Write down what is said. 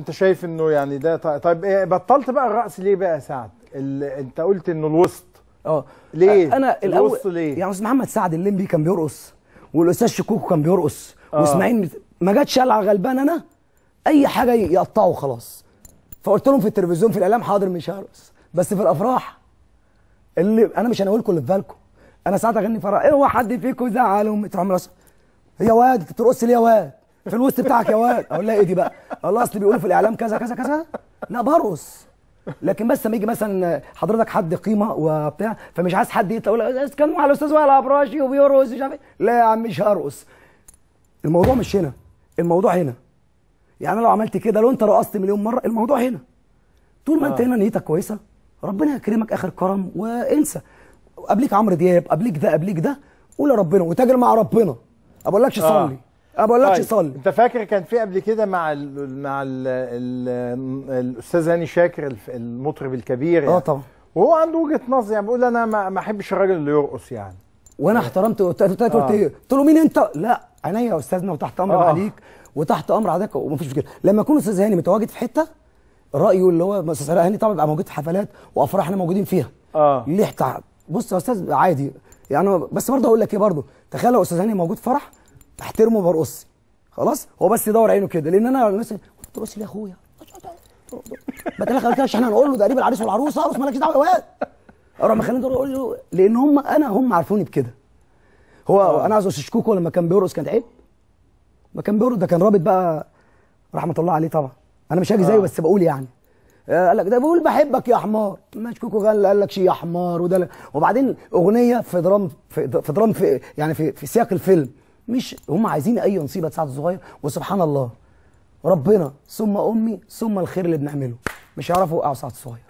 انت شايف انه يعني ده طيب ايه بطلت بقى الرقص ليه بقى يا سعد؟ انت قلت انه الوسط اه ليه؟ انا الاول ليه؟ يعني استاذ محمد سعد الليمبي كان بيرقص والاستاذ شكوكو كان بيرقص آه. واسماعيل ما جاتش على غلبان انا اي حاجه يقطعوا خلاص فقلت لهم في التلفزيون في الاعلام حاضر مش هرقص بس في الافراح اللي انا مش هنقول لكم اللي في بالكم انا ساعات اغني فرح اوعى هو حد فيكم زعل ومتروح مرقص يا واد انت بترقص ليه يا واد؟ في الوسط بتاعك يا واد اقول لها ايه دي بقى الله اصل بيقولوا في الاعلام كذا كذا كذا لا برقص لكن بس لما يجي مثلا حضرتك حد قيمه وبتاع فمش عايز حد يطلع يقول كانوا على الاستاذ وائل عبراشي وبيرقص مش عارف إيه. لا يا عم مش هرقص الموضوع مش هنا الموضوع هنا يعني لو عملت كده لو انت رقصت مليون مره الموضوع هنا طول ما آه. انت هنا نيتك كويسه ربنا يكرمك اخر كرم وانسى قبليك عمرو دياب قبليك ده قبليك ده قول يا ربنا وتاجر مع ربنا ما بقولكش صلي آه. ما بقولكش طيب. صلي انت فاكر كان في قبل كده مع ال مع ال ال الاستاذ هاني شاكر المطرب الكبير يعني. اه طبعا وهو عنده وجهه نظر يعني بيقول انا ما احبش الراجل اللي يرقص يعني وانا احترمت قلت له آه. إيه؟ قلت له مين انت؟ لا عينيا يا استاذنا وتحت امر آه. عليك وتحت امر عليك ومفيش مشكله لما يكون استاذ هاني متواجد في حته رايه اللي هو استاذ هاني طبعا بيبقى موجود في حفلات وافراح احنا موجودين فيها اه ليه بص يا استاذ عادي يعني بس برضه اقول لك ايه برضه تخيل لو استاذ هاني موجود فرح احترمه برقص خلاص هو بس يدور عينه كده لان انا مثلا ترقص ليه يا اخويا ما كده احنا هنقول له تقريبا العريس والعروسه ارقص مالكش دعوه يا واد اروح مخليني دور اقول له لان هم انا هم عارفوني بكده هو آه. انا عايز شكوكو لما كان بيرقص كان عيب ما كان بيرقص ده كان رابط بقى رحمه الله عليه طبعا انا مش هاجي زيه آه. بس بقول يعني آه، قال لك ده بيقول بحبك يا حمار مشكوكو قال قال لك شي يا حمار وده وبعدين اغنيه في درام في, في درام في يعني في, في سياق الفيلم مش هم عايزين اي نصيبه تساعد الصغير وسبحان الله ربنا ثم امي ثم الخير اللي بنعمله مش هيعرفوا يوقعوا ساعه الصغير